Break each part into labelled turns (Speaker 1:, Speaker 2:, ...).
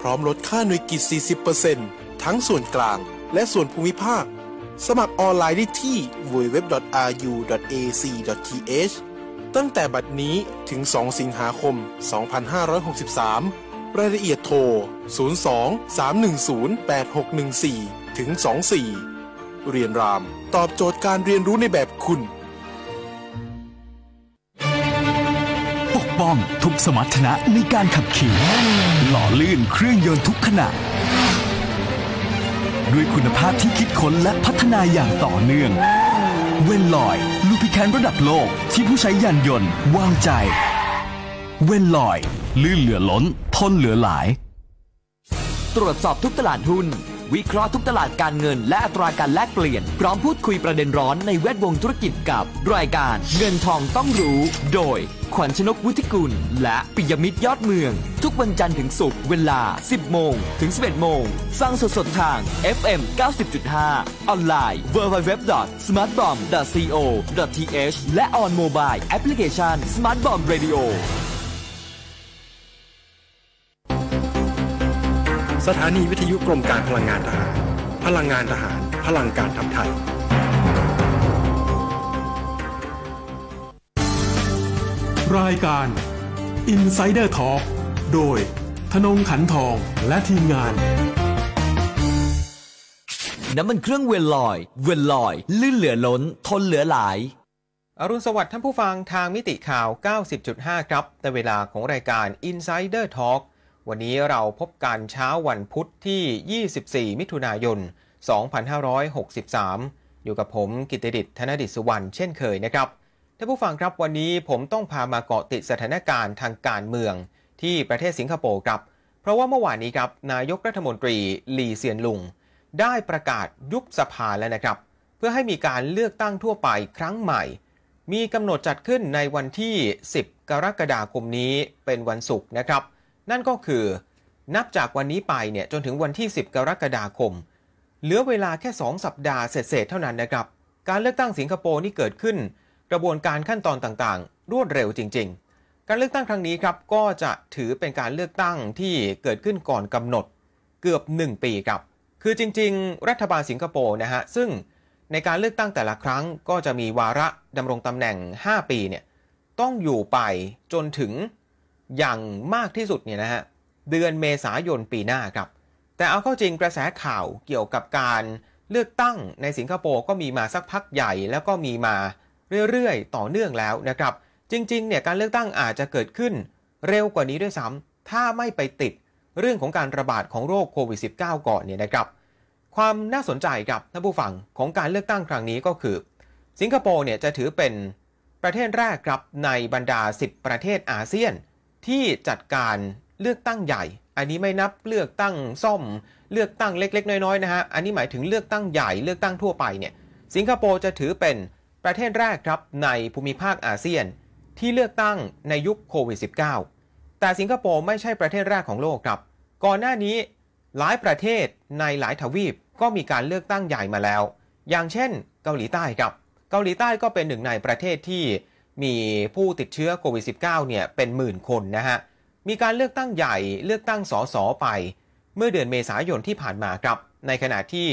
Speaker 1: พร้อมลดค่าหน่วยกิจ40%ทั้งส่วนกลาง และส่วนภูมิภาค สมัครออนไลน์ได้ที่ www.ru.ac.th ตั้งแต่บัดนี้ถึง 2 สิงหาคม 2563 รายละเอียดโทร 02 310 8614 ถึง 24 เรียนราม ตอบโจทย์การเรียนรู้ในแบบคุณป้องทุกสมรรถนะในการขับขี่ หล่อลื่นเครื่องยนต์ทุกขนาดด้วยคุณภาพที่คิดค้นและพัฒนาอย่างต่อเนื่อง เวนลอย ลูพิแคนระดับโลกที่ผู้ใช้ยานยนต์วางใจ เวนลอย ลื่นเหลือล้น ทนเหลือหลาย ตรวจสอบทุกตลาดหุ้นวิเคราะห์ทุกตลาดการเงินและอัตราการแลกเปลี่ยน พร้อมพูดคุยประเด็นร้อนในแวดวงธุรกิจกับรายการเงินทองต้องรู้ โดยขวัญชนกุธิกุลและปิยมิตรยอดเมือง ทุกวันจันทร์ถึงศุกร์เวลา 10 โมงถึง 11โมงฟังสดๆทาง FM 90.5 ออนไลน์ www.smartbomb.co.th และ on mobile application Smart Bomb Radio สถานีวิทยุกรมการพลังงานทหาร พลังงานทหาร พลังการทัพไทย รายการ Insider Talk โดยธนงขันทองและทีมงาน น้ำมันเครื่องเวลลอย เวลลอย ลื่นเหลือล้น ทนเหลือหลาย อรุณสวัสดิ์ท่านผู้ฟังทางมิติข่าว 90.5 ครับ ในเวลาของรายการ Insider Talk วันนี้เราพบกันเช้าวันพุทธที่ 24 มิถุนายน 2563 อยู่กับผมกิตติดิษธนดิษสุวรรณเช่นเคยนะครับ ท่านผู้ฟังครับวันนี้ผมต้องพามาเกาะติดสถานการณ์ทางการเมือง ที่ประเทศสิงคโปร์ครับ เพราะว่าเมื่อวานนี้ครับนายกรัฐมนตรีลีเซียนลุง ได้ประกาศยุบสภาแล้วนะครับ เพื่อให้มีการเลือกตั้งทั่วไปครั้งใหม่ มีกำหนดจัดขึ้นในวันที่ 10 กรกฎาคมนี้เป็นวันศุกร์นะครับนั่นก็คือนับจากวันนี้ไปเนี่ยจนถึงวันที่ 10 กรกฎาคมเหลือเวลาแค่ 2 สัปดาห์เศษเท่านั้นนะครับการเลือกตั้งสิงคโปร์นี่เกิดขึ้น กระบวนการขั้นตอนต่างๆ รวดเร็วจริง ๆ การเลือกตั้งครั้งนี้ครับก็จะถือเป็นการเลือกตั้งที่เกิดขึ้นก่อนกำหนด เกือบ 1 ปีครับ คือจริงๆ รัฐบาลสิงคโปร์นะฮะซึ่งในการเลือกตั้งแต่ละครั้งก็จะมีวาระดำรงตำแหน่ง 5 ปีเนี่ยต้องอยู่ไปจนถึงอย่างมากที่สุดเนี่ยนะฮะ เดือนเมษายนปีหน้าครับ แต่เอาเข้าจริงกระแสข่าวเกี่ยวกับการเลือกตั้งในสิงคโปร์ก็มีมาสักพักใหญ่แล้วก็มีมาเรื่อยๆ ต่อเนื่องแล้วนะครับ จริงๆ เนี่ยการเลือกตั้งอาจจะเกิดขึ้น เร็วกว่านี้ด้วยซ้ำถ้าไม่ไปติดเรื่องของการระบาดของโรคโควิด -19 ก่อนเนี่ยนะครับ ความน่าสนใจครับท่านผู้ฟังของการเลือกตั้งครั้งนี้ก็คือ สิงคโปร์เนี่ยจะถือเป็นประเทศแรกครับในบรรดา 10 ประเทศอาเซียนที่จัดการเลือกตั้งใหญ่ อันนี้ไม่นับเลือกตั้งซ่อม เลือกตั้งเล็กๆ น้อย ๆ นะฮะ อันนี้หมายถึงเลือกตั้งใหญ่ เลือกตั้งทั่วไปเนี่ย สิงคโปร์จะถือเป็นประเทศแรกครับในภูมิภาคอาเซียน ที่เลือกตั้งในยุคโควิด -19 แต่สิงคโปร์ไม่ใช่ประเทศแรกของโลกครับ ก่อนหน้านี้ หลายประเทศในหลายทวีปก็มีการเลือกตั้งใหญ่มาแล้ว อย่างเช่นเกาหลีใต้ครับ เกาหลีใต้ก็เป็นหนึ่งในประเทศที่มีผู้ติดเชื้อโควิด -19 เนี่ยเป็นหมื่นคนนะฮะ มีการเลือกตั้งใหญ่เลือกตั้งสสไป เมื่อเดือนเมษายนที่ผ่านมาครับ ในขณะที่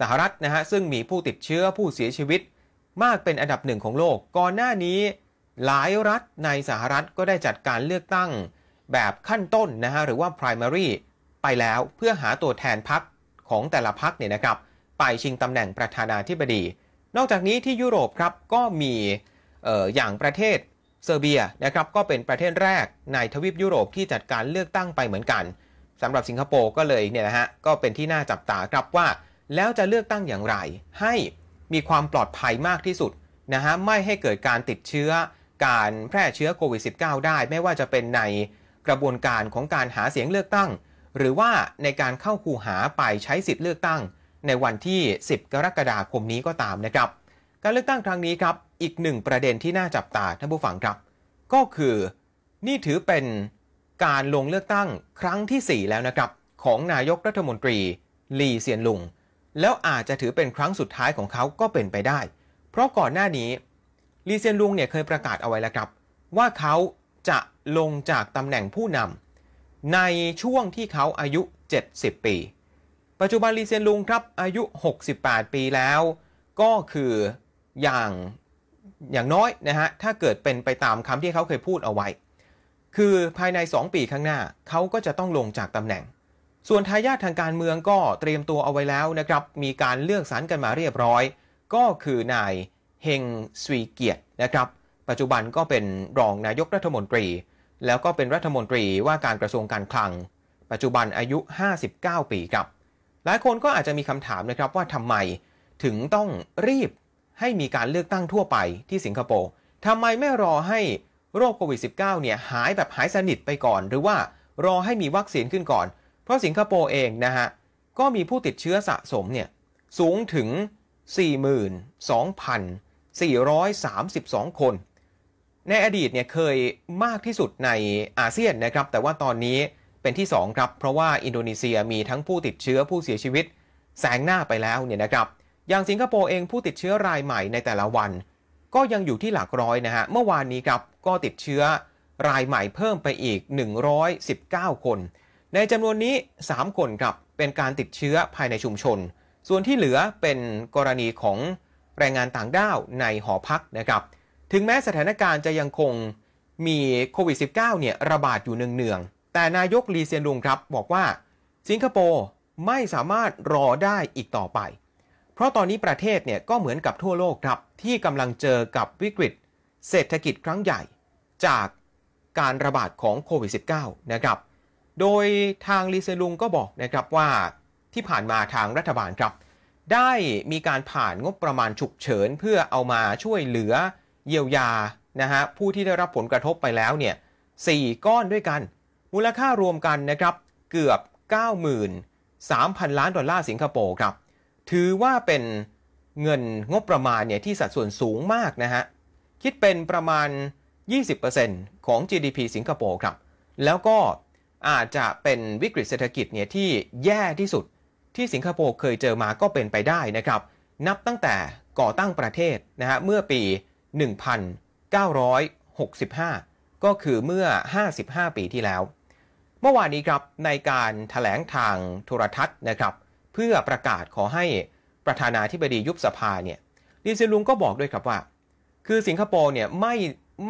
Speaker 1: สหรัฐนะฮะซึ่งมีผู้ติดเชื้อผู้เสียชีวิต มากเป็นอันดับหนึ่งของโลก ก่อนหน้านี้หลายรัฐในสหรัฐก็ได้จัดการเลือกตั้งแบบขั้นต้นนะฮะ หรือว่า primary ไปแล้วเพื่อหาตัวแทนพักของแต่ละพักเนี่ยนะครับไปชิงตำแหน่งประธานาธิบดี นอกจากนี้ที่ยุโรปครับก็มีอย่างประเทศเซอร์เบียนะครับก็เป็นประเทศแรกในทวีปยุโรปที่จัดการเลือกตั้งไปเหมือนกันสำหรับสิงคโปร์ก็เลยเนี่ยนะฮะ ก็เป็นที่น่าจับตาครับว่า แล้วจะเลือกตั้งอย่างไร ให้มีความปลอดภัยมากที่สุด นะฮะไม่ให้เกิดการติดเชื้อการแพร่เชื้อโควิด -19 ได้ ไม่ว่าจะเป็นในกระบวนการของการหาเสียงเลือกตั้ง หรือว่าในการเข้าคูหาไปใช้สิทธิ์เลือกตั้ง ในวันที่ 10 กรกฎาคมนี้ก็ตามนะครับ การเลือกตั้งครั้งนี้ครับอีกหนึ่งประเด็นที่น่าจับตาท่านผู้ฟังครับก็คือนี่ถือเป็นการลงเลือกตั้งครั้งที่4แล้วนะครับ ของนายกรัฐมนตรีลีเซียนลุง แล้วอาจจะถือเป็นครั้งสุดท้ายของเขาก็เป็นไปได้ เพราะก่อนหน้านี้ลีเซียนลุงเนี่ยเคยประกาศเอาไว้แล้วครับ ว่าเขาจะลงจากตำแหน่งผู้นำในช่วงที่เขาอายุ70 ปี ปัจจุบันลีเซียนลุงครับอายุ 68 ปีแล้ว ก็คืออย่างอย่างน้อยนะฮะถ้าเกิดเป็นไปตามคำที่เขาเคยพูดเอาไว้ คือภายใน 2 ปีข้างหน้าเขาก็จะต้องลงจากตำแหน่ง ส่วนทายาททางการเมืองก็เตรียมตัวเอาไว้แล้วนะครับมีการเลือกสรรกันมาเรียบร้อย ก็คือนายเฮงสวีเกียรตินะครับ ปัจจุบันก็เป็นรองนายกรัฐมนตรี แล้วก็เป็นรัฐมนตรีว่าการกระทรวงการคลัง ปัจจุบันอายุ 59 ปีครับหลายคนก็อาจจะมีคำถามนะครับว่าทำไมถึงต้องรีบให้มีการเลือกตั้งทั่วไปที่สิงคโปร์ทำไมไม่รอให้โรคโควิด -19 เนี่ยหายแบบหายสนิทไปก่อน หรือว่ารอให้มีวัคซีนขึ้นก่อน เพราะสิงคโปร์เองนะฮะ ก็มีผู้ติดเชื้อสะสมเนี่ยสูงถึง 42,432 คน ในอดีตเนี่ยเคยมากที่สุดในอาเซียนนะครับ แต่ว่าตอนนี้เป็นที่2ครับ เพราะว่าอินโดนีเซียมีทั้งผู้ติดเชื้อผู้เสียชีวิตแสงหน้าไปแล้วเนี่ยนะครับอย่างสิงคโปร์เองผู้ติดเชื้อรายใหม่ในแต่ละวัน ก็ยังอยู่ที่หลักร้อยนะฮะ เมื่อวานนี้ครับก็ติดเชื้อรายใหม่เพิ่มไปอีก 119 คน ในจำนวนนี้ 3 คนครับเป็นการติดเชื้อภายในชุมชน ส่วนที่เหลือเป็นกรณีของแรงงานต่างด้าวในหอพักนะครับ ถึงแม้สถานการณ์จะยังคงมีโควิด -19 เนี่ย ระบาดอยู่เนืองๆแต่นายกลีเซียนลุงครับ บอกว่าสิงคโปร์ไม่สามารถรอได้อีกต่อไปเพราะตอนนี้ประเทศเนี่ยก็เหมือนกับทั่วโลกครับ ที่กำลังเจอกับวิกฤต เศรษฐกิจครั้งใหญ่จากการระบาดของโควิด -19 นะครับ โดยทางลีเซลุงก็บอกนะครับว่าที่ผ่านมาทางรัฐบาลครับ ได้มีการผ่านงบประมาณฉุกเฉิน เพื่อเอามาช่วยเหลือเยียวยา นะฮะ ผู้ที่ได้รับผลกระทบไปแล้วเนี่ย 4 ก้อนด้วยกัน มูลค่ารวมกันนะครับเกือบ93,000 ล้านดอลลาร์สิงคโปร์ครับถือว่าเป็นเงินงบประมาณเนี่ยที่สัดส่วนสูงมากนะฮะคิดเป็นประมาณ 20%ของ GDP สิงคโปร์ครับ แล้วก็อาจจะเป็นวิกฤตเศรษฐกิจเนี่ยที่แย่ที่สุดที่สิงคโปร์เคยเจอมาก็เป็นไปได้นะครับ นับตั้งแต่ก่อตั้งประเทศนะฮะเมื่อปี 1965 ก็คือเมื่อ 55 ปีที่แล้ว เมื่อวานนี้ครับในการถแถลงทางโทรทัศน์นะครับเพื่อประกาศขอให้ประธานาธิบดียุบสภาเนี่ยลีเซียนลุงก็บอกด้วยครับว่า คือสิงคโปร์เนี่ยไม่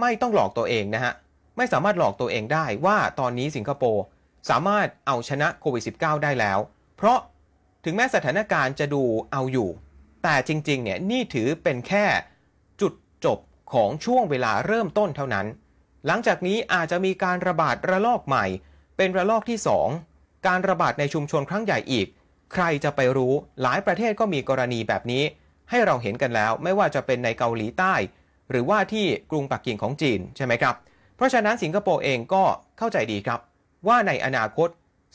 Speaker 1: ไม่ต้องหลอกตัวเองนะฮะ ไม่สามารถหลอกตัวเองได้ว่าตอนนี้สิงคโปร์ สามารถเอาชนะโควิด -19 ได้แล้ว เพราะถึงแม้สถานการณ์จะดูเอาอยู่ แต่จริงๆเนี่ยนี่ถือเป็นแค่จุดจบของช่วงเวลาเริ่มต้นเท่านั้น หลังจากนี้อาจจะมีการระบาดระลอกใหม่ เป็นระลอกที่2การระบาดในชุมชนครั้งใหญ่อีกใครจะไปรู้ หลายประเทศก็มีกรณีแบบนี้ ให้เราเห็นกันแล้ว ไม่ว่าจะเป็นในเกาหลีใต้ หรือว่าที่กรุงปักกิ่งของจีนใช่ไหมครับ เพราะฉะนั้นสิงคโปร์เองก็เข้าใจดีครับ ว่าในอนาคต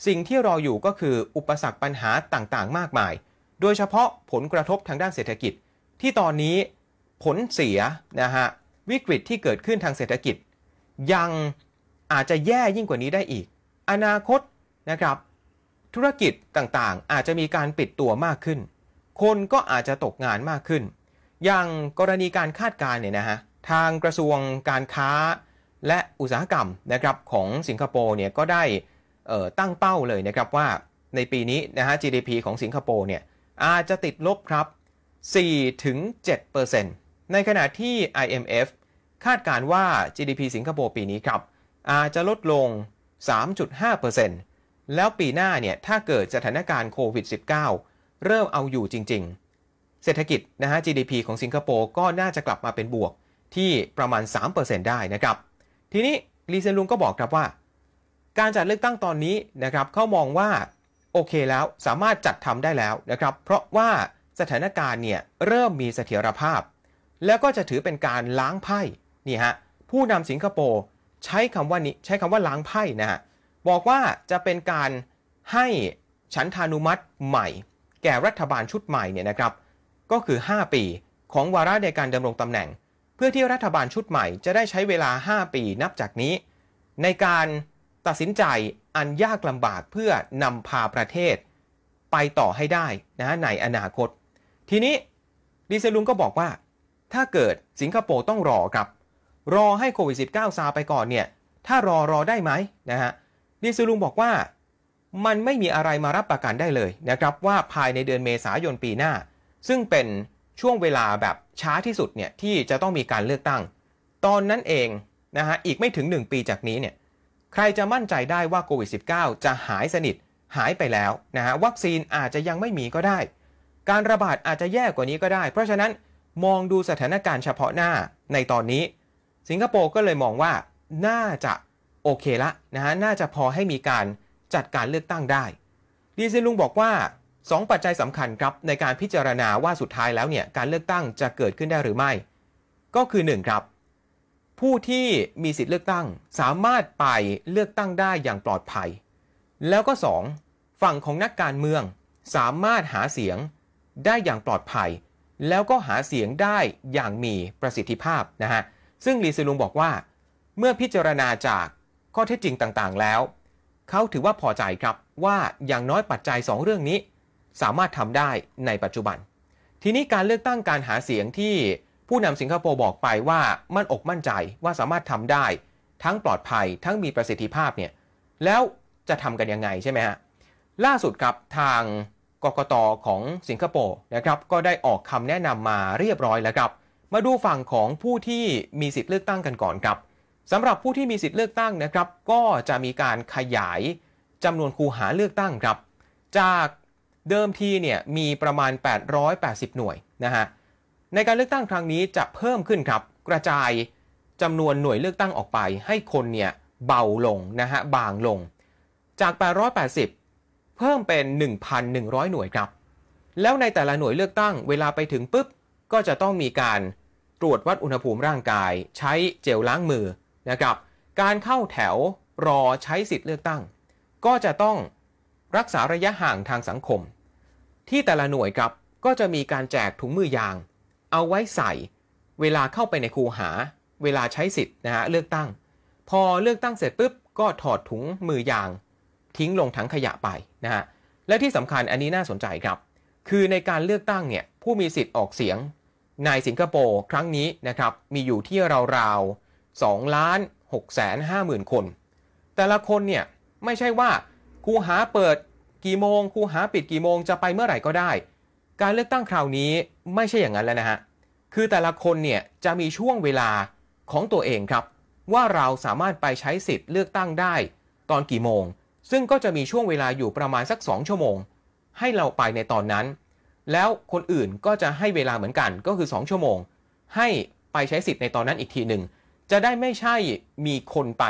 Speaker 1: สิ่งที่รออยู่ก็คืออุปสรรคปัญหาต่างๆ มากมาย โดยเฉพาะผลกระทบทางด้านเศรษฐกิจ ที่ตอนนี้ผลเสียนะฮะวิกฤตที่เกิดขึ้นทางเศรษฐกิจ ยังอาจจะแย่ยิ่งกว่านี้ได้อีก อนาคตนะครับธุรกิจต่างๆ อาจจะมีการปิดตัวมากขึ้น คนก็อาจจะตกงานมากขึ้น อย่างกรณีการคาดการณ์เนี่ยนะฮะ ทางกระทรวงการค้าและอุตสาหกรรมนะครับของสิงคโปร์เนี่ยก็ได้ตั้งเป้าเลยนะครับว่า ในปีนี้นะฮะ GDP ของสิงคโปร์เนี่ยอาจจะติดลบครับ4-7%ในขณะที่ IMF คาดการว่า GDP สิงคโปร์ปีนี้ครับอาจจะลดลง 3.5%แล้วปีหน้าเนี่ยถ้าเกิดสถานการณ์โควิด -19 เริ่มเอาอยู่จริง ๆ เศรษฐกิจนะฮะ GDP ของสิงคโปร์ก็น่าจะกลับมาเป็นบวก ที่ประมาณ 3%ได้นะครับ ทีนี้ลีเซนลุงก็บอกครับว่า การจัดเลือกตั้งตอนนี้นะครับเขามองว่า โอเคแล้วสามารถจัดทำได้แล้วนะครับ เพราะว่าสถานการณ์เนี่ยเริ่มมีเสถียรภาพ แล้วก็จะถือเป็นการล้างไพ่นี่ฮะผู้นำสิงคโปร์ใช้คำว่านี้ใช้คำว่าล้างไพ่นะฮะบอกว่าจะเป็นการให้ชั้นธานุมัติใหม่ แก่รัฐบาลชุดใหม่เนี่ยนะครับ ก็คือ 5 ปีของวาระในการดำรงตำแหน่ง เพื่อที่รัฐบาลชุดใหม่จะได้ใช้เวลา 5 ปีนับจากนี้ ในการตัดสินใจอันยากลำบากเพื่อนำพาประเทศไปต่อให้ได้นะในอนาคต ทีนี้ดีเซลุงก็บอกว่า ถ้าเกิดสิงคโปร์ต้องรอครับรอให้โควิด -19 ซาไปก่อนเนี่ย ถ้ารอรอได้ไหมนะฮะดีซูลุงบอกว่ามันไม่มีอะไรมารับประกันได้เลยนะครับว่าภายในเดือนเมษายนปีหน้า ซึ่งเป็นช่วงเวลาแบบช้าที่สุดเนี่ยที่จะต้องมีการเลือกตั้ง ตอนนั้นเองนะฮะอีกไม่ถึง 1 ปีจากนี้เนี่ยใครจะมั่นใจได้ว่าโควิด -19 จะหายสนิทหายไปแล้วนะฮะวัคซีนอาจจะยังไม่มีก็ได้ การระบาดอาจจะแย่กว่านี้ก็ได้ เพราะฉะนั้นมองดูสถานการณ์เฉพาะหน้า ในตอนนี้ สิงคโปร์ก็เลยมองว่าน่าจะโอเคละนะฮะ น่าจะพอให้มีการจัดการเลือกตั้งได้ดีเซลุง บอกว่า 2 ปัจจัยสำคัญ ครับ ในการพิจารณาว่าสุดท้ายแล้วเนี่ยการเลือกตั้งจะเกิดขึ้นได้หรือไม่ ก็คือ 1 ครับ ผู้ที่มีสิทธิ์เลือกตั้งสามารถไปเลือกตั้งได้อย่างปลอดภัย แล้วก็ 2 ฝั่งของนักการเมืองสามารถหาเสียงได้อย่างปลอดภัย แล้วก็หาเสียงได้อย่างมีประสิทธิภาพนะฮะ ซึ่งลีซลุงบอกว่าเมื่อพิจารณาจากข้อเท็จจริงต่างๆแล้ว เขาถือว่าพอใจครับว่าอย่างน้อยปัจจัย 2 เรื่องนี้ สามารถทำได้ในปัจจุบัน ทีนี้การเลือกตั้งการหาเสียงที่ผู้นำสิงคโปร์บอกไปว่ามั่นอกมั่นใจว่าสามารถทำได้ทั้งปลอดภัยทั้งมีประสิทธิภาพเนี่ยแล้วจะทำกันยังไงใช่ไหมฮะล่าสุดครับทางกกตของสิงคโปร์นะครับก็ได้ออกคำแนะนำมาเรียบร้อยแล้วครับมาดูฝั่งของผู้ที่มีสิทธิ์เลือกตั้งกันก่อนครับสำหรับผู้ที่มีสิทธิ์เลือกตั้งนะครับ ก็จะมีการขยายจำนวนคูหาเลือกตั้งครับ จากเดิมทีเนี่ยมีประมาณ 880 หน่วยนะฮะ ในการเลือกตั้งครั้งนี้จะเพิ่มขึ้นครับ กระจายจำนวนหน่วยเลือกตั้งออกไป ให้คนเนี่ยเบาลงนะฮะบางลง จาก 880 เพิ่มเป็น 1,100 หน่วยครับ แล้วในแต่ละหน่วยเลือกตั้งเวลาไปถึงปุ๊บ ก็จะต้องมีการตรวจวัดอุณหภูมิร่างกาย ใช้เจลล้างมือะครับการเข้าแถวรอใช้สิทธิ์เลือกตั้ง ก็จะต้องรักษาระยะห่างทางสังคม ที่แต่ละหน่วยครับก็จะมีการแจกถุงมือยาง เอาไว้ใส่ เวลาเข้าไปในครูหาเวลาใช้สิทธิ์นะฮะเลือกตั้ง พอเลือกตั้งเสร็จปุ๊บ ก็ถอดถุงมือยางทิ้งลงถังขยะไปนะฮะและที่สำคัญอันนี้น่าสนใจครับ คือในการเลือกตั้งเนี่ยผู้มีสิทธิ์ออกเสียงในสิงคโปร์ครั้งนี้นะครับมีอยู่ที่ราวๆ2ล้าน6แสน5 0,000 คน แต่ละคนเนี่ย ไม่ใช่ว่าครูหาเปิดกี่โมงครูหาปิดกี่โมงจะไปเมื่อไหร่ก็ได้ การเลือกตั้งคราวนี้ไม่ใช่อย่างนั้นแล้วนะฮะคือแต่ละคนเนี่ยจะมีช่วงเวลาของตัวเองครับ ว่าเราสามารถไปใช้สิทธิ์เลือกตั้งได้ ตอนกี่โมง ซึ่งก็จะมีช่วงเวลาอยู่ประมาณสัก 2 ชั่วโมง ให้เราไปในตอนนั้น แล้วคนอื่นก็จะให้เวลาเหมือนกันก็คือ 2 ชั่วโมง ให้ไปใช้สิทธิ์ในตอนนั้นอีกทีหนึ่งจะได้ไม่ใช่มีคนไป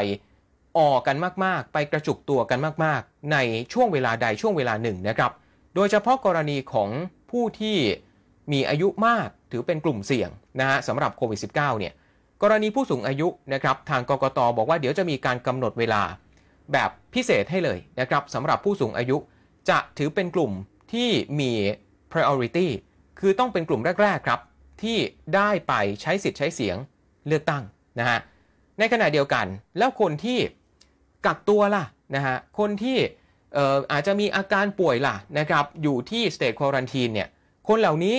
Speaker 1: ออกันมาก ๆ ไปกระจุกตัวกันมาก ๆ ในช่วงเวลาใด ช่วงเวลาหนึ่งนะครับ โดยเฉพาะกรณีของผู้ที่มีอายุมากถือเป็นกลุ่มเสี่ยงนะฮะสำหรับโควิด -19 เนี่ยกรณีผู้สูงอายุนะครับทางกกตอบอกว่าเดี๋ยวจะมีการกำหนดเวลาแบบพิเศษให้เลยนะครับสำหรับผู้สูงอายุจะถือเป็นกลุ่มที่มี priority คือต้องเป็นกลุ่มแรก ๆครับ ที่ได้ไปใช้สิทธิ์ใช้เสียงเลือกตั้งนะฮะในขณะเดียวกันแล้วคนที่กักตัวล่ะนะฮะคนที่อาจจะมีอาการป่วยล่ะนะครับอยู่ที่สเตจควอรันทีนเนี่ยคนเหล่านี้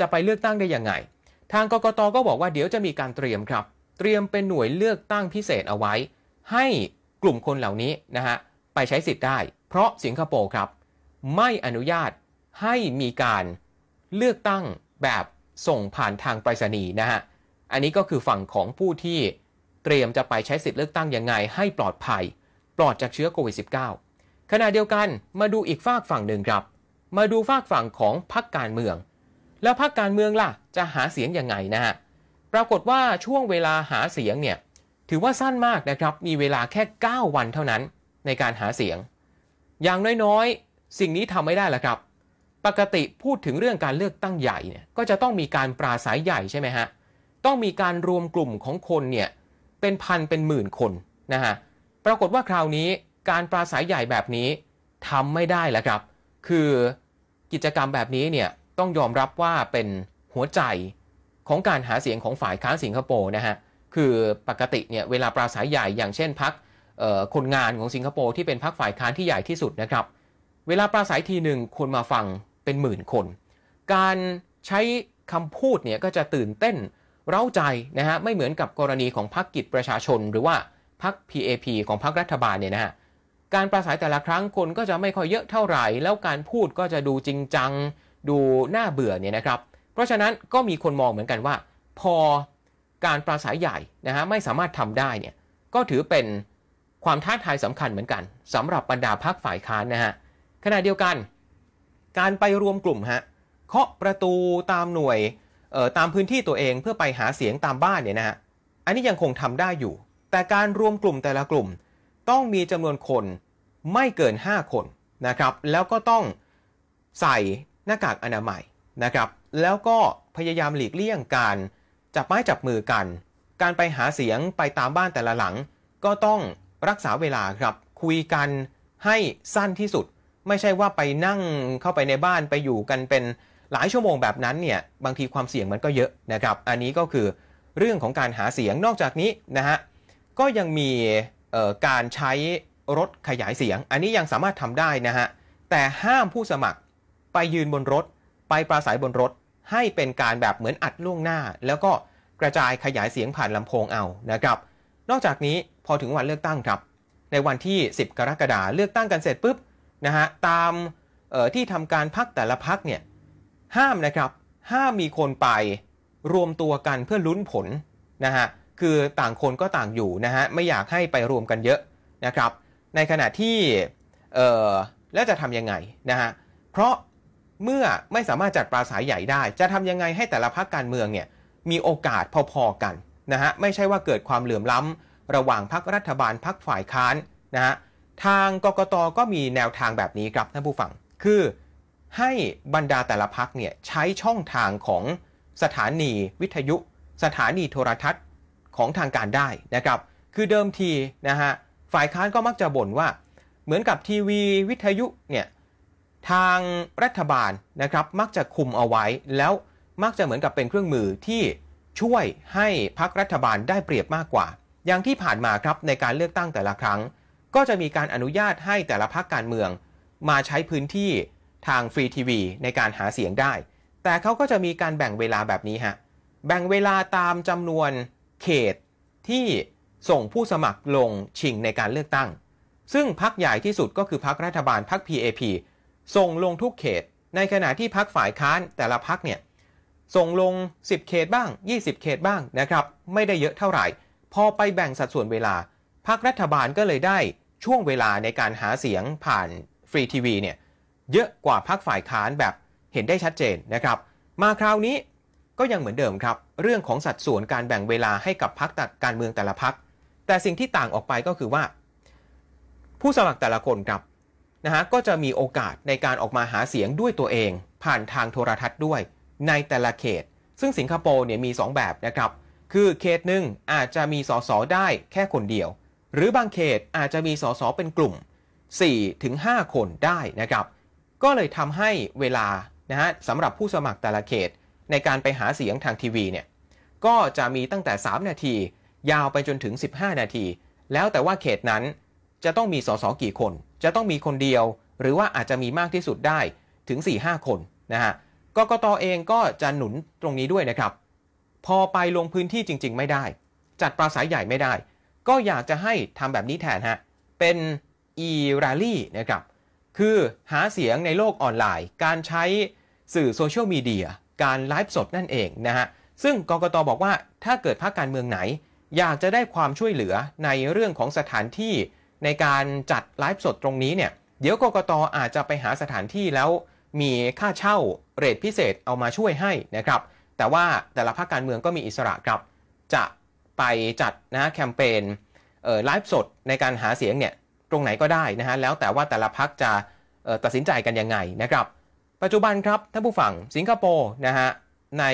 Speaker 1: จะไปเลือกตั้งได้ยังไง ทางกกตก็บอกว่าเดี๋ยวจะมีการเตรียมครับ เตรียมเป็นหน่วยเลือกตั้งพิเศษเอาไว้ ให้กลุ่มคนเหล่านี้นะฮะไปใช้สิทธิ์ได้ เพราะสิงคโปร์ครับไม่อนุญาตให้มีการเลือกตั้งแบบส่งผ่านทางไปรษณีย์นะฮะอันนี้ก็คือฝั่งของผู้ที่เตรียมจะไปใช้สิทธิ์เลือกตั้งยังไง ให้ปลอดภัย ปลอดจากเชื้อโควิด -19 ขณะเดียวกันมาดูอีกฝากฝั่งหนึ่งครับ มาดูฝากฝั่งของพรรคการเมือง แล้วพรรคการเมืองล่ะ จะหาเสียงยังไงนะฮะปรากฏว่าช่วงเวลาหาเสียงเนี่ย ถือว่าสั้นมากนะครับมีเวลาแค่ 9 วันเท่านั้นในการหาเสียง อย่างน้อยๆสิ่งนี้ทำไม่ได้ละครับ ปกติพูดถึงเรื่องการเลือกตั้งใหญ่เนี่ยก็จะต้องมีการปราศัยใหญ่ใช่ไหมฮะต้องมีการรวมกลุ่มของคนเนี่ยเป็นพันเป็นหมื่นคนนะฮะ ปรากฏว่าคราวนี้การปราศัยใหญ่แบบนี้ทำไม่ได้แล้วครับ คือกิจกรรมแบบนี้เนี่ย ต้องยอมรับว่าเป็นหัวใจของการหาเสียงของฝ่ายค้านสิงคโปร์นะฮะ คือปกติเนี่ยเวลาปราศัยใหญ่อย่างเช่นพักคนงานของสิงคโปร์ที่เป็นพักฝ่ายค้านที่ใหญ่ที่สุดนะครับ เวลาปราศัยทีหนึ่งคนมาฟังเป็นหมื่นคน การใช้คำพูดเนี่ยก็จะตื่นเต้นเร้าใจนะฮะไม่เหมือนกับกรณีของพรรคกิจประชาชน หรือว่าพรรค PAP ของพรรครัฐบาลเนี่ยนะฮะการปราศัยแต่ละครั้งคนก็จะไม่ค่อยเยอะเท่าไหร่ แล้วการพูดก็จะดูจริงจัง ดูน่าเบื่อเนี่ยนะครับเพราะฉะนั้นก็มีคนมองเหมือนกันว่า พอการปราศัยใหญ่นะฮะไม่สามารถทำได้เนี่ยก็ถือเป็นความท้าทายสำคัญเหมือนกัน สำหรับบรรดาพรรคฝ่ายค้านนะฮะขณะเดียวกัน การไปรวมกลุ่มฮะเคาะประตูตามหน่วยตามพื้นที่ตัวเองเพื่อไปหาเสียงตามบ้านเนี่ยนะฮะ อันนี้ยังคงทำได้อยู่ แต่การรวมกลุ่มแต่ละกลุ่มต้องมีจำนวนคนไม่เกิน 5 คนนะครับ แล้วก็ต้องใส่หน้ากากอนามัยนะครับ แล้วก็พยายามหลีกเลี่ยงการจับไม้จับมือกัน การไปหาเสียงไปตามบ้านแต่ละหลัง ก็ต้องรักษาเวลาครับ คุยกันให้สั้นที่สุด ไม่ใช่ว่าไปนั่งเข้าไปในบ้านไปอยู่กันเป็นหลายชั่วโมงแบบนั้นเนี่ยบางทีความเสี่ยงมันก็เยอะนะครับ อันนี้ก็คือเรื่องของการหาเสียง นอกจากนี้นะฮะก็ยังมีการใช้รถขยายเสียง อันนี้ยังสามารถทำได้นะฮะแต่ห้ามผู้สมัครไปยืนบนรถไปปราศัยบนรถให้เป็นการแบบเหมือนอัดล่วงหน้า แล้วก็กระจายขยายเสียงผ่านลำโพงเอานะครับนอกจากนี้พอถึงวันเลือกตั้งครับในวันที่ 10 กรกฎาคมเลือกตั้งกันเสร็จปุ๊บนะฮะตามที่ทำการพักแต่ละพักเนี่ยห้ามนะครับห้ามมีคนไปรวมตัวกันเพื่อลุ้นผลนะฮะคือต่างคนก็ต่างอยู่นะฮะไม่อยากให้ไปรวมกันเยอะนะครับในขณะที่เออแล้วจะทำยังไงนะฮะเพราะเมื่อไม่สามารถจัดปราศัยใหญ่ได้ จะทำยังไงให้แต่ละพรรคการเมืองเนี่ยมีโอกาสพอๆกันนะฮะไม่ใช่ว่าเกิดความเหลื่อมล้ำระหว่างพรรครัฐบาลพรรคฝ่ายค้านนะฮะทางกกตก็มีแนวทางแบบนี้ครับท่านผู้ฟังคือให้บรรดาแต่ละพักเนี่ยใช้ช่องทางของสถานีวิทยุ สถานีโทรทัศน์ของทางการได้นะครับ คือเดิมทีนะฮะฝ่ายค้านก็มักจะบ่นว่า เหมือนกับทีวีวิทยุเนี่ยทางรัฐบาลนะครับมักจะคุมเอาไว้แล้วมักจะเหมือนกับเป็นเครื่องมือที่ช่วยให้พรรครัฐบาลได้เปรียบมากกว่า อย่างที่ผ่านมาครับในการเลือกตั้งแต่ละครั้ง ก็จะมีการอนุญาตให้แต่ละพักการเมืองมาใช้พื้นที่ทางฟรีทีวีในการหาเสียงได้ แต่เขาก็จะมีการแบ่งเวลาแบบนี้ฮะ แบ่งเวลาตามจำนวนเขตที่ส่งผู้สมัครลงชิงในการเลือกตั้ง ซึ่งพักใหญ่ที่สุดก็คือพักรัฐบาลพัก PAP ส่งลงทุกเขตในขณะที่พักฝ่ายค้านแต่ละพักเนี่ย ส่งลง 10 เขตบ้าง 20 เขตบ้างนะครับ ไม่ได้เยอะเท่าไหร่ พอไปแบ่งสัดส่วนเวลา พักรัฐบาลก็เลยได้ช่วงเวลาในการหาเสียงผ่านฟรีทีวีเนี่ยเยอะกว่าพักฝ่ายค้านแบบเห็นได้ชัดเจนนะครับ มาคราวนี้ก็ยังเหมือนเดิมครับ เรื่องของสัดส่วนการแบ่งเวลาให้กับพักตัดการเมืองแต่ละพัก แต่สิ่งที่ต่างออกไปก็คือว่า ผู้สมัครแต่ละคนครับ นะฮะ ก็จะมีโอกาสในการออกมาหาเสียงด้วยตัวเอง ผ่านทางโทรทัศน์ด้วย ในแต่ละเขต ซึ่งสิงคโปร์เนี่ยมี 2 แบบนะครับ คือเขตหนึ่งอาจจะมีสสได้แค่คนเดียว หรือบางเขตอาจจะมีสสเป็นกลุ่ม4ถึง5คนได้นะครับก็เลยทำให้เวลานะฮะสำหรับผู้สมัครแต่ละเขตในการไปหาเสียงทางทีวีเนี่ยก็จะมีตั้งแต่ 3 นาที ยาวไปจนถึง 15 นาที แล้วแต่ว่าเขตนั้นจะต้องมีสสกี่คน จะต้องมีคนเดียวหรือว่าอาจจะมีมากที่สุดได้ถึง 4-5 คนนะฮะกกตอเองก็จะหนุนตรงนี้ด้วยนะครับ พอไปลงพื้นที่จริงๆ ไม่ได้ จัดปราศัยใหญ่ไม่ได้ ก็อยากจะให้ทำแบบนี้แทนฮะเป็น e rally นะครับคือ หาเสียงในโลกออนไลน์ การใช้สื่อโซเชียลมีเดีย การไลฟ์สดนั่นเองนะฮะ ซึ่งกกตอบอกว่า ถ้าเกิดพรรคการเมืองไหน อยากจะได้ความช่วยเหลือในเรื่องของสถานที่ในการจัดไลฟ์สดตรงนี้เนี่ย เดี๋ยวกกตออาจจะไปหาสถานที่แล้วมีค่าเช่าเรทพิเศษเอามาช่วยให้นะครับ แต่ว่าแต่ละภาคการเมืองก็มีอิสระครับ จะไปจัดนะแคมเปญไลฟ์สดในการหาเสียงเนี่ยตรงไหนก็ได้นะฮะ แล้วแต่ว่าแต่ละพักจะตัดสินใจกันยังไงนะครับ ปัจจุบันครับท่านผู้ฟังสิงคโปร์นะฮะใน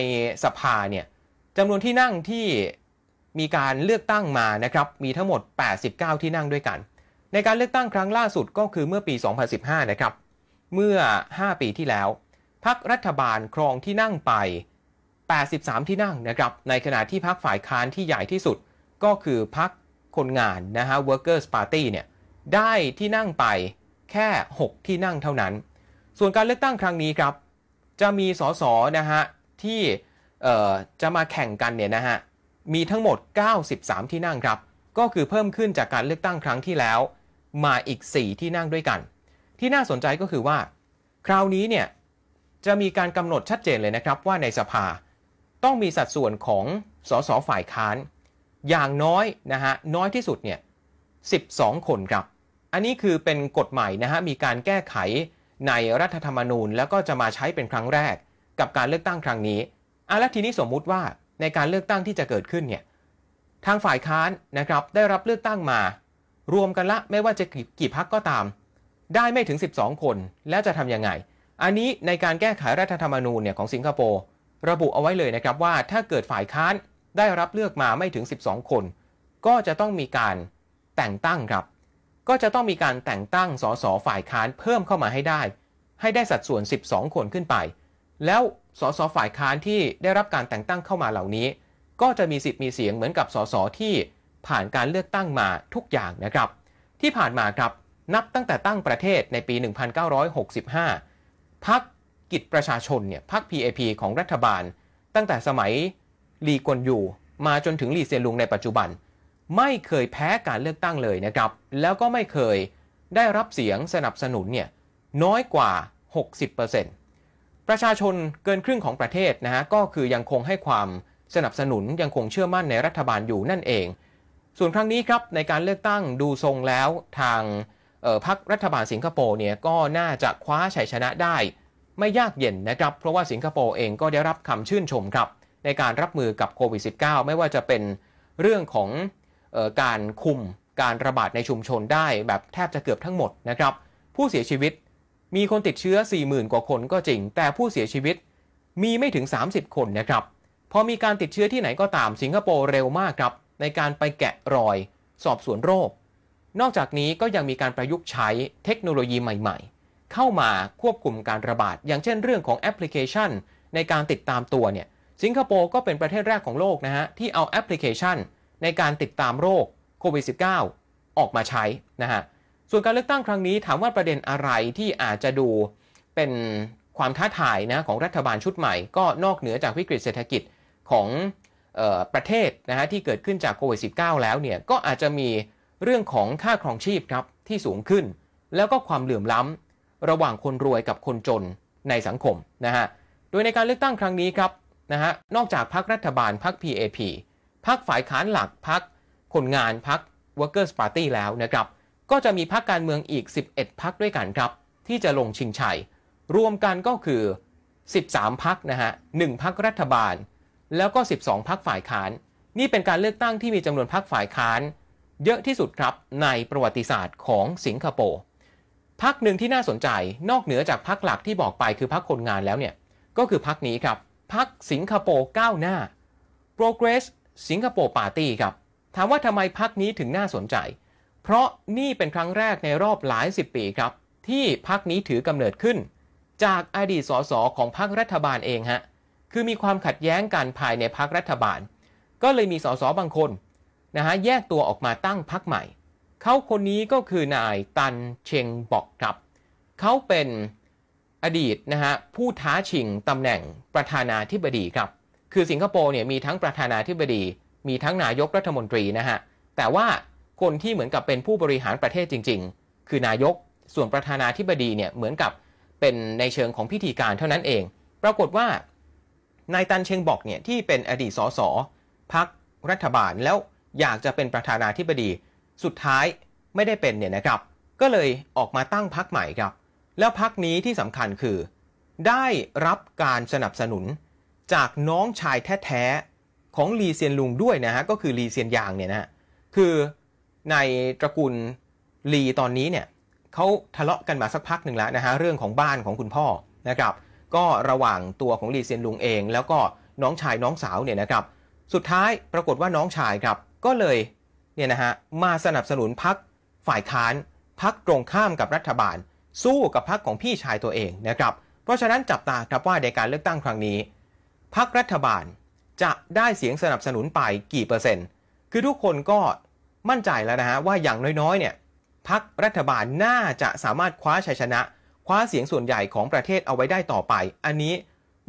Speaker 1: สภาเนี่ยจำนวนที่นั่งที่มีการเลือกตั้งมานะครับ มีทั้งหมด 89 ที่นั่งด้วยกัน ในการเลือกตั้งครั้งล่าสุดก็คือเมื่อปี 2015นะครับเมื่อ 5 ปีที่แล้ว พักรัฐบาลครองที่นั่งไป 83 ที่นั่งนะครับในขณะที่พักฝ่ายค้านที่ใหญ่ที่สุดก็คือพักคนงานนะฮะ Workers Party เนี่ยได้ที่นั่งไปแค่ 6 ที่นั่งเท่านั้น ส่วนการเลือกตั้งครั้งนี้ครับ จะมีสสนะฮะที่จะมาแข่งกันเนี่ยนะฮะมีทั้งหมด 93 ที่นั่งครับ ก็คือเพิ่มขึ้นจากการเลือกตั้งครั้งที่แล้ว มาอีก 4 ที่นั่งด้วยกัน ที่น่าสนใจก็คือว่า คราวนี้เนี่ย จะมีการกำหนดชัดเจนเลยนะครับว่าในสภา ต้องมีสัดส่วนของสสฝ่ายค้าน อย่างน้อยนะฮะน้อยที่สุดเนี่ย12คนครับอันนี้คือเป็นกฎใหม่นะฮะ มีการแก้ไขในรัฐธรรมนูญแล้วก็จะมาใช้เป็นครั้งแรก กับการเลือกตั้งครั้งนี้อ่ะและทีนี้สมมุติว่าในการเลือกตั้งที่จะเกิดขึ้นเนี่ย ทางฝ่ายค้านนะครับได้รับเลือกตั้งมา รวมกันละไม่ว่าจะกี่พักก็ตาม ได้ไม่ถึง 12 คน แล้วจะทำยังไง อันนี้ในการแก้ไขรัฐธรรมนูญเนี่ยของสิงคโปร์ระบุเอาไว้เลยนะครับว่าถ้าเกิดฝ่ายค้านได้รับเลือกมาไม่ถึง 12 คน ก็จะต้องมีการแต่งตั้งครับก็จะต้องมีการแต่งตั้งสสฝ่ายค้านเพิ่มเข้ามาให้ได้ ให้ได้สัดส่วน 12 คนขึ้นไป แล้วสสฝ่ายค้านที่ได้รับการแต่งตั้งเข้ามาเหล่านี้ ก็จะมีสิทธิ์มีเสียงเหมือนกับสสที่ผ่านการเลือกตั้งมาทุกอย่างนะครับ ที่ผ่านมาครับนับตั้งแต่ตั้งประเทศในปี 1965 พักกิจประชาชนเนี่ยพัก PAP ของรัฐบาล ตั้งแต่สมัยลีกวนอยู่มาจนถึงลีเซียนลุงในปัจจุบันไม่เคยแพ้การเลือกตั้งเลยนะครับ แล้วก็ไม่เคยได้รับเสียงสนับสนุนเนี่ยน้อยกว่า 60%ประชาชนเกินครึ่งของประเทศนะฮะ ก็คือยังคงให้ความสนับสนุนยังคงเชื่อมั่นในรัฐบาลอยู่นั่นเอง ส่วนครั้งนี้ครับในการเลือกตั้งดูทรงแล้วทางพรรครัฐบาลสิงคโปร์เนี่ยก็น่าจะคว้าชัยชนะได้ ไม่ยากเย็นนะครับ เพราะว่าสิงคโปร์เองก็ได้รับคำชื่นชมครับในการรับมือกับโควิด -19 ไม่ว่าจะเป็นเรื่องของการคุมการระบาดในชุมชนได้แบบแทบจะเกือบทั้งหมดนะครับ ผู้เสียชีวิตมีคนติดเชื้อ 40,000 กว่าคนก็จริง แต่ผู้เสียชีวิตมีไม่ถึง 30 คนนะครับ พอมีการติดเชื้อที่ไหนก็ตามสิงคโปร์เร็วมากครับ ในการไปแกะรอยสอบสวนโรค นอกจากนี้ก็ยังมีการประยุกต์ใช้เทคโนโลยีใหม่ๆ เข้ามาควบคุมการระบาดอย่างเช่นเรื่องของแอปพลิเคชัน ในการติดตามตัวเนี่ยสิงคโปร์ก็เป็นประเทศแรกของโลกนะฮะที่เอาแอปพลิเคชันในการติดตามโรคโควิด -19 ออกมาใช้นะฮะส่วนการเลือกตั้งครั้งนี้ถามว่าประเด็นอะไรที่อาจจะดูเป็นความท้าทายนะของรัฐบาลชุดใหม่ ก็นอกเหนือจากวิกฤตเศรษฐกิจของออประเทศนะฮะที่เกิดขึ้นจากโควิด -19 แล้วเนี่ยก็อาจจะมีเรื่องของค่าครองชีพครับที่สูงขึ้น แล้วก็ความเหลื่อมล้ำระหว่างคนรวยกับคนจนในสังคมนะฮะโดยในการเลือกตั้งครั้งนี้ครับนะฮะนอกจากพรรครัฐบาลพรรค PAP พักฝ่ายค้านหลัก พักคนงานพร์เ Workers Party แล้วนะครับ ก็จะมีพักการเมืองอีก 11 พักด้วยกันครับ ที่จะลงชิงชัย รวมกันก็คือ 13 พักนะฮะ 1พักรัฐบาล แล้วก็ 12 พักฝ่ายค้าน นี่เป็นการเลือกตั้งที่มีจำนวนพักฝ่ายค้าน เยอะที่สุดครับในประวัติศาสตร์ของสิงคโปร์พักหนึ่งที่น่าสนใจนอกเหนือจากพักหลักที่บอกไปคือพักคนงานแล้วเนี่ยก็คือพักนี้ครับพักสิงคโปร์ก้าวหน้า Progress สิงคโปร์ปาร์ตี้ครับ ถามว่าทำไมพักนี้ถึงน่าสนใจ เพราะนี่เป็นครั้งแรกในรอบหลายสิบปี ครับ ที่พักนี้ถือกำเนิดขึ้น จากอดีตสสของพักรัฐบาลเองฮะคือมีความขัดแย้งกันภายในพักรัฐบาล ก็เลยมีสสบางคนนะฮะแยกตัวออกมาตั้งพักใหม่ เขาคนนี้ก็คือ นายตันเชงบอกครับ เขาเป็นอดีตนะฮะผู้ท้าชิงตำแหน่งประธานาธิบดีครับคือสิงคโปร์เนี่ยมีทั้งประธานาธิบดี มีทั้งนายกรัฐมนตรีนะฮะแต่ว่าคนที่เหมือนกับเป็นผู้บริหารประเทศจริงๆ คือนายกส่วนประธานาธิบดีเนี่ยเหมือนกับเป็นในเชิงของพิธีการเท่านั้นเอง ปรากฏว่านายตันเชงบอกเนี่ยที่เป็นอดีตสสพักรัฐบาลแล้วอยากจะเป็นประธานาธิบดีสุดท้ายไม่ได้เป็นเนี่ยนะครับก็เลยออกมาตั้งพักใหม่ครับแล้วพักนี้ที่สำคัญคือ ได้รับการสนับสนุนจากน้องชายแท้ๆของลีเซียนลุงด้วยนะฮะก็คือลีเซียนยางเนี่ยนะคือในตระกูลลีตอนนี้เนี่ยเขาทะเลาะกันมาสักพักหนึ่งแล้วนะฮะเรื่องของบ้านของคุณพ่อนะครับก็ระหว่างตัวของลีเซียนลุงเอง แล้วก็น้องชายน้องสาวเนี่ยนะครับสุดท้ายปรากฏว่าน้องชายครับก็เลยเนี่ยนะฮะมาสนับสนุนพักฝ่ายค้านพักตรงข้ามกับรัฐบาล สู้กับพักของพี่ชายตัวเองนะครับเพราะฉะนั้นจับตาครับว่าในการเลือกตั้งครั้งนี้พรรครัฐบาลจะได้เสียงสนับสนุนไปกี่เปอร์เซ็นต์ คือทุกคนก็มั่นใจแล้วนะฮะ ว่าอย่างน้อยๆเนี่ยพรรครัฐบาลน่าจะสามารถคว้าชัยชนะ คว้าเสียงส่วนใหญ่ของประเทศเอาไว้ได้ต่อไป อันนี้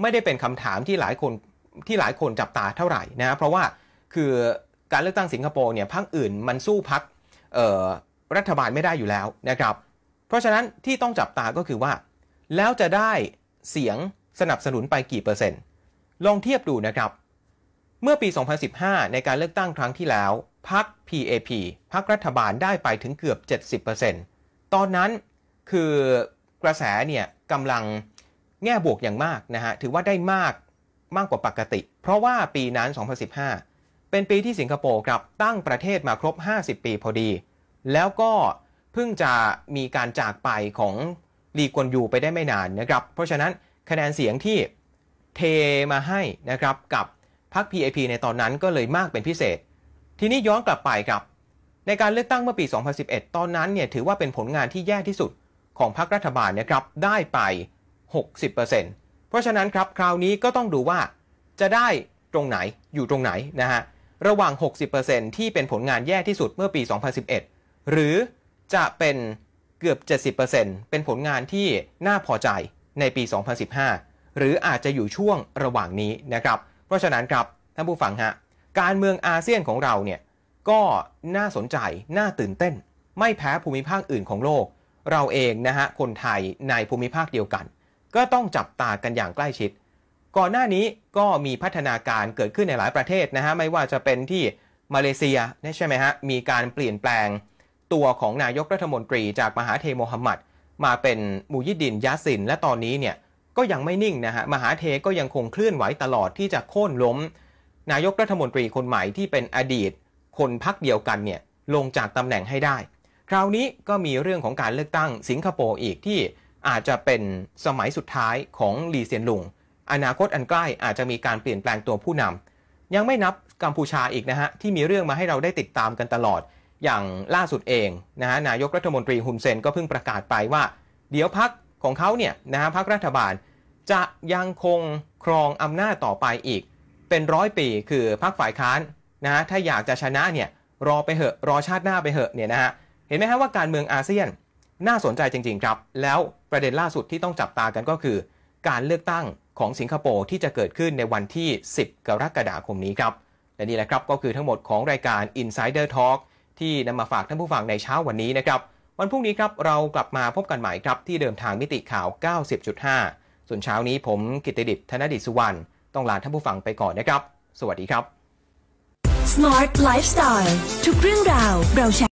Speaker 1: ไม่ได้เป็นคำถามที่หลายคน ที่หลายคนจับตาเท่าไหร่นะเพราะว่าคือการเลือกตั้งสิงคโปร์เนี่ยพรรคอื่นมันสู้พรรครัฐบาลไม่ได้อยู่แล้วนะครับ เพราะฉะนั้นที่ต้องจับตาก็คือว่า แล้วจะได้เสียงสนับสนุนไปกี่เปอร์เซ็นต์ลองเทียบดูนะครับ เมื่อปี 2015 ในการเลือกตั้งครั้งที่แล้วพรรค PAP พรรครัฐบาลได้ไปถึงเกือบ 70%ตอนนั้นคือกระแสเนี่ยกำลังแง่บวกอย่างมากนะฮะ ถือว่าได้มากมากกว่าปกติ เพราะว่าปีนั้น 2015 เป็นปีที่สิงคโปร์ครับตั้งประเทศมาครบ 50 ปีพอดี แล้วก็เพิ่งจะมีการจากไปของลีกวนยู ไปได้ไม่นานนะครับเพราะฉะนั้นคะแนนเสียงที่เทมาให้นะครับกับพรรค p i p ในตอนนั้นก็เลยมากเป็นพิเศษ ทีนี้ย้อนกลับไปครับในการเลือกตั้งเมื่อปี 2011 ตอนนั้นเนี่ยถือว่าเป็นผลงานที่แย่ที่สุดของพรรครัฐบาลนะครับได้ไป 60%เพราะฉะนั้นครับ คราวนี้ก็ต้องดูว่าจะได้ตรงไหนอยู่ตรงไหนนะฮะระหว่าง 60%ที่เป็นผลงานแย่ที่สุดเมื่อปี 2011 หรือจะเป็นเกือบ 70%เป็นผลงานที่น่าพอใจในปี 2015หรืออาจจะอยู่ช่วงระหว่างนี้นะครับ เพราะฉะนั้นครับ ท่านผู้ฟังฮะ การเมืองอาเซียนของเราเนี่ย ก็น่าสนใจ น่าตื่นเต้น ไม่แพ้ภูมิภาคอื่นของโลก เราเองนะฮะ คนไทยในภูมิภาคเดียวกัน ก็ต้องจับตากันอย่างใกล้ชิด ก่อนหน้านี้ก็มีพัฒนาการเกิดขึ้นในหลายประเทศนะฮะไม่ว่าจะเป็นที่มาเลเซียใช่ไหมฮะมีการเปลี่ยนแปลง ตัวของนายกรัฐมนตรี จากมหาเทโมฮัมหมัดมาเป็นมูยิดดินยาสินและตอนนี้เนี่ยก็ยังไม่นิ่งนะฮะมหาเทก็ยังคงเคลื่อนไหวตลอดที่จะโค่นล้ม นายกรัฐมนตรีคนใหม่ที่เป็นอดีตคนพักเดียวกันเนี่ยลงจากตำแหน่งให้ได้ คราวนี้ก็มีเรื่องของการเลือกตั้งสิงคโปร์อีกที่อาจจะเป็นสมัยสุดท้ายของลีเซียนลุง อนาคตอันใกล้อาจจะมีการเปลี่ยนแปลงตัวผู้นำ ยังไม่นับกัมพูชาอีกนะฮะที่มีเรื่องมาให้เราได้ติดตามกันตลอดอย่างล่าสุดเองนะฮะนายกรัฐมนตรีฮุนเซนก็เพิ่งประกาศไปว่า เดี๋ยวพักของเขาเนี่ยนะฮะพักรัฐบาลจะยังคงครองอำนาจต่อไปอีก เป็นร้อยปีคือพรรคฝ่ายค้าน นะถ้าอยากจะชนะเนี่ยรอไปเหอะ รอชาติหน้าไปเหอะเนี่ยนะฮะเห็นไหมฮะว่าการเมืองอาเซียน น่าสนใจจริงๆครับ แล้วประเด็นล่าสุดที่ต้องจับตากันก็คือ การเลือกตั้งของสิงคโปร์ที่จะเกิดขึ้นในวันที่ 10 กรกฎาคมนี้ครับและนี่แหละครับก็คือทั้งหมดของรายการ Insider Talk ที่นำมาฝากท่านผู้ฟังในเช้าวันนี้นะครับวันพรุ่งนี้ครับเรากลับมาพบกันใหม่ครับที่เดิมทางมิติข่าว 90.5ส่วนเช้านี้ผมกิติดิษฐ์ธนดิษสุวรรณต้องลาท่านผู้ฟังไปก่อนนะครับ สวัสดีครับ Smart Lifestyle ทุกเรื่องราวเราแช